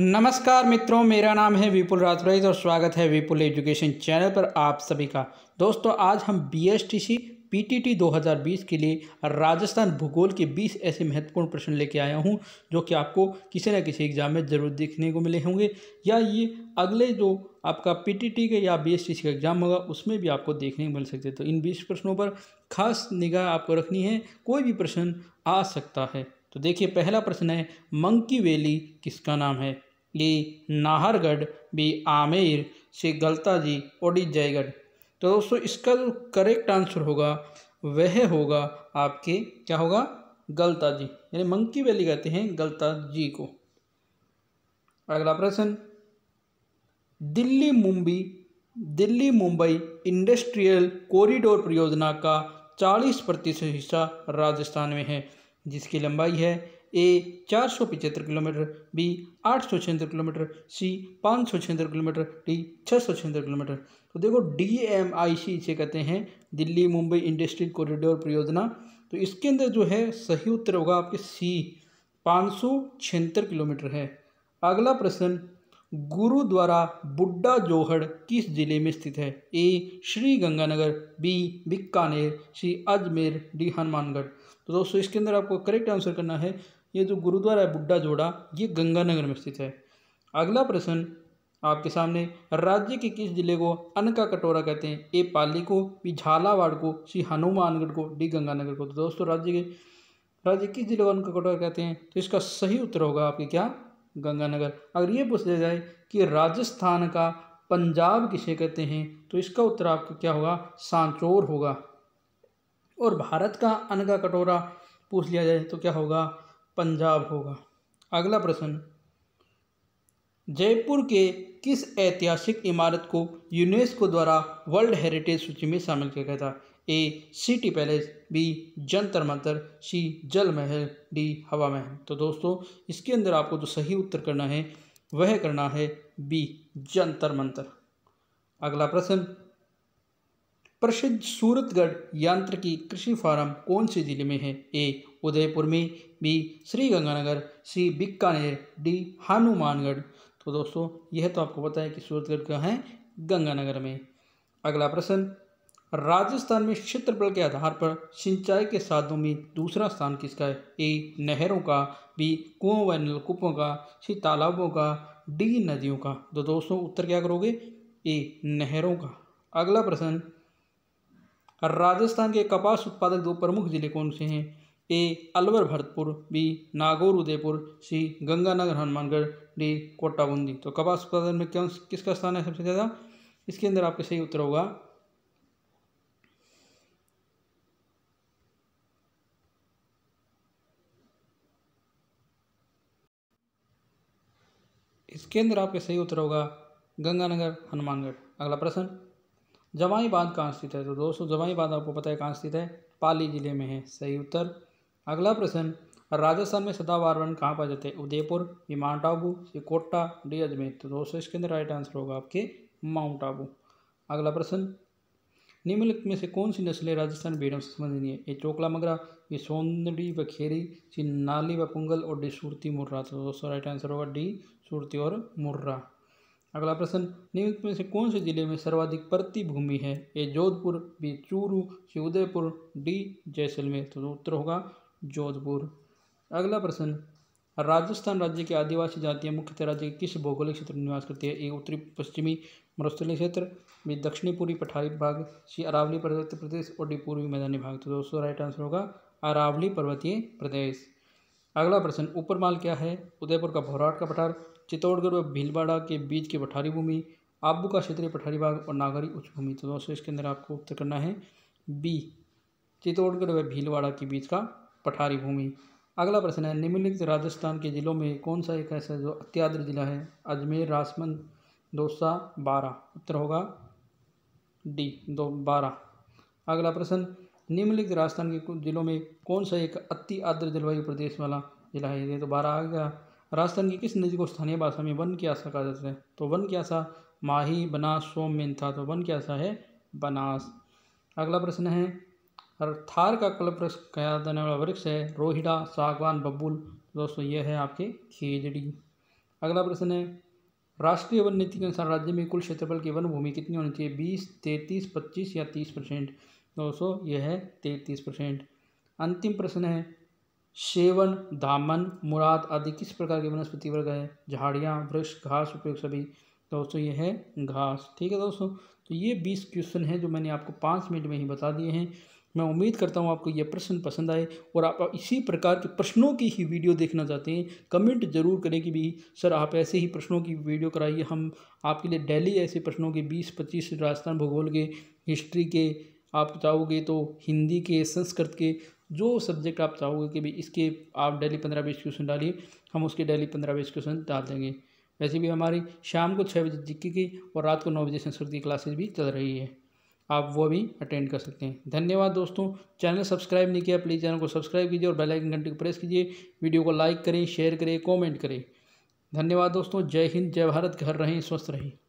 नमस्कार मित्रों मेरा नाम है विपुल राजपुरोहित और स्वागत है विपुल एजुकेशन चैनल पर आप सभी का दोस्तों आज हम B S T C P T T दो हज़ार बीस के लिए राजस्थान भूगोल के बीस ऐसे महत्वपूर्ण प्रश्न लेके आया हूँ जो कि आपको किसी न किसी एग्ज़ाम में ज़रूर देखने को मिले होंगे या ये अगले जो आपका पी टी टी के या बी एस टी सी का एग्ज़ाम होगा उसमें भी आपको देखने को मिल सकते हैं तो इन बीस प्रश्नों पर खास निगाह आपको रखनी है कोई भी प्रश्न आ सकता है तो देखिए पहला प्रश्न है मंकी वैली किसका नाम है ली नाहरगढ़ बी आमेर से गलता जी ओडी जयगढ़ तो दोस्तों इसका जो करेक्ट आंसर होगा वह होगा आपके क्या होगा गलता जी यानी मंकी वैली कहते हैं गलता जी को अगला प्रश्न दिल्ली मुंबई दिल्ली मुंबई इंडस्ट्रियल कॉरिडोर परियोजना का 40 प्रतिशत हिस्सा राजस्थान में है जिसकी लंबाई है ए चार सौ पिचहत्तर किलोमीटर बी आठ सौ छिहत्तर किलोमीटर सी पाँच सौ छिहत्तर किलोमीटर डी छः सौ छिहत्तर किलोमीटर तो देखो डी एम आई सी इसे कहते हैं दिल्ली मुंबई इंडस्ट्रियल कॉरिडोर परियोजना तो इसके अंदर जो है सही उत्तर होगा आपके सी पाँच सौ छिहत्तर किलोमीटर है अगला प्रश्न गुरुद्वारा बुड्ढा जोहड़ किस जिले में स्थित है A Shri Ganganagar B Bikaner C Ajmer D Hanumangarh तो दोस्तों इसके अंदर आपको करेक्ट आंसर करना है ये जो गुरुद्वारा है बुड्ढा जोड़ा ये गंगानगर में स्थित है अगला प्रश्न आपके सामने राज्य के किस जिले को अन्न का कटोरा कहते हैं ए पाली को बी झालावाड़ को सी हनुमानगढ़ को डी गंगानगर को तो दोस्तों राज्य के राज्य किस जिले को अन्न का कटोरा कहते हैं तो इसका सही उत्तर होगा आपके क्या गंगानगर अगर ये पूछ लिया जाए कि राजस्थान का पंजाब किसे कहते हैं तो इसका उत्तर आपका क्या होगा सांचोर होगा और भारत का अन्न का कटोरा पूछ लिया जाए तो क्या होगा पंजाब होगा अगला प्रश्न जयपुर के किस ऐतिहासिक इमारत को यूनेस्को द्वारा वर्ल्ड हेरिटेज सूची में शामिल किया गया था A city palace B Jantar Mantar C Jal Mahal D हवा महल तो दोस्तों इसके अंदर आपको जो सही उत्तर करना है वह करना है बी जंतर मंतर अगला प्रश्न प्रसिद्ध सूरतगढ़ यंत्र की कृषि फार्म कौन से जिले में है ए उदयपुर में B Shri Ganganagar C Bikaner D Hanumangarh तो दोस्तों यह तो आपको पता है कि सूरतगढ़ कहाँ है गंगानगर में अगला प्रश्न राजस्थान में क्षेत्रफल के आधार पर सिंचाई के साधनों में दूसरा स्थान किसका है ए नहरों का बी कुओं व नलकूपों का सी तालाबों का डी नदियों का तो दोस्तों उत्तर क्या करोगे ए नहरों का अगला प्रश्न राजस्थान के कपास उत्पादक दो प्रमुख जिले कौन से हैं A Alwar Bharatpur B Nagaur Udaipur C Ganganagar Hanumangarh D Kota Bundi तो कपास उत्पादन में क्यों किसका स्थान है सबसे ज़्यादा इसके अंदर आपका सही उत्तर होगा इसके अंदर आपका सही उत्तर होगा गंगानगर हनुमानगढ़ अगला प्रश्न जवाई बांध कहाँ स्थित है तो दोस्तों जवाई बांध आपको पता है कहाँ स्थित है पाली जिले में है सही उत्तर अगला प्रश्न राजस्थान में सदाबार वन कहाँ पाए जाते हैं उदयपुर ये माउंट आबू ये कोटा डी अजमेर तो दोस्तों इसके अंदर राइट आंसर होगा आपके माउंट आबू अगला प्रश्न निम्नलिखित में से कौन सी नस्लें राजस्थान भेड़ों से संबंधित नहीं है ये चोकला मगरा ये सोनडी खेरी सी नाली व पुंगल और डी सूरती मुर्रा तो दोस्तों राइट आंसर होगा डी सूरती और मुर्रा अगला प्रश्न निम्नलिखित में से कौन से जिले में सर्वाधिक प्रति भूमि है A Jodhpur B Churu C Udaipur D Jaisalmer तो उत्तर होगा जोधपुर अगला प्रश्न राजस्थान राज्य के आदिवासी जातियां मुख्यतः राज्य के किस भौगोलिक क्षेत्र में निवास करती है ए उत्तरी पश्चिमी मरुस्थली क्षेत्र बी दक्षिणी पूर्वी पठारी भाग सी अरावली पर्वतीय प्रदेश और डी पूर्वी मैदानी भाग तो दोस्तों राइट आंसर होगा अरावली पर्वतीय प्रदेश अगला प्रश्न ऊपरमाल क्या है उदयपुर का भौराट का पठार चित्तौड़गढ़ व भीलवाड़ा के बीच की पठारी भूमि आबू का क्षेत्रीय पठारी भाग और नागरी उच्च भूमि तो दोस्तों इसके अंदर आपको उत्तर करना है बी चित्तौड़गढ़ व भीलवाड़ा के बीच का पठारी भूमि अगला प्रश्न है निम्नलिखित राजस्थान के ज़िलों में कौन सा एक ऐसा जो अत्याद्र जिला है अजमेर राजमंद दोसा बारह उत्तर होगा डी दो बारह अगला प्रश्न निम्नलिखित राजस्थान के जिलों में कौन सा एक अति आद्र जलवायु प्रदेश वाला जिला है तो बारह आ गया राजस्थान की किस नदी को स्थानीय भाषा में वन की आशा कहा जाता है तो वन की आशा माही बनास सोममेन था तो वन की आशा है बनास अगला प्रश्न है थार का कल्प वृक्ष कहा जाने वाला वृक्ष है रोहिडा सागवान बबुल दोस्तों यह है आपके खेजड़ी अगला प्रश्न है राष्ट्रीय वन नीति के अनुसार राज्य में कुल क्षेत्रफल की वन भूमि कितनी होनी चाहिए बीस तैंतीस पच्चीस या तीस परसेंट दोस्तों यह है तैंतीस परसेंट अंतिम प्रश्न है सेवन दामन मुराद आदि किस प्रकार के वनस्पति वर्ग है झाड़ियाँ वृक्ष घास उपयोग सभी दोस्तों ये है घास ठीक है दोस्तों तो ये बीस क्वेश्चन हैं जो मैंने आपको पाँच मिनट में ही बता दिए हैं मैं उम्मीद करता हूँ आपको ये प्रश्न पसंद आए और आप इसी प्रकार के प्रश्नों की ही वीडियो देखना चाहते हैं कमेंट जरूर करें कि भी सर आप ऐसे ही प्रश्नों की वीडियो कराइए हम आपके लिए डेली ऐसे प्रश्नों के बीस पच्चीस राजस्थान भूगोल के हिस्ट्री के आप चाहोगे तो हिंदी के संस्कृत के जो सब्जेक्ट आप चाहोगे कि भाई इसके आप डेली पंद्रह बीस क्वेश्चन डालिए हम उसके डेली पंद्रह बीस क्वेश्चन डाल देंगे वैसे भी हमारी शाम को छः बजे जिक्की की और रात को नौ बजे संस्कृत की क्लासेज भी चल रही है आप वो भी अटेंड कर सकते हैं धन्यवाद दोस्तों चैनल सब्सक्राइब नहीं किया प्लीज़ चैनल को सब्सक्राइब कीजिए और बेल आइकन को प्रेस कीजिए वीडियो को लाइक करें शेयर करें कमेंट करें धन्यवाद दोस्तों जय हिंद जय भारत घर रहें स्वस्थ रहें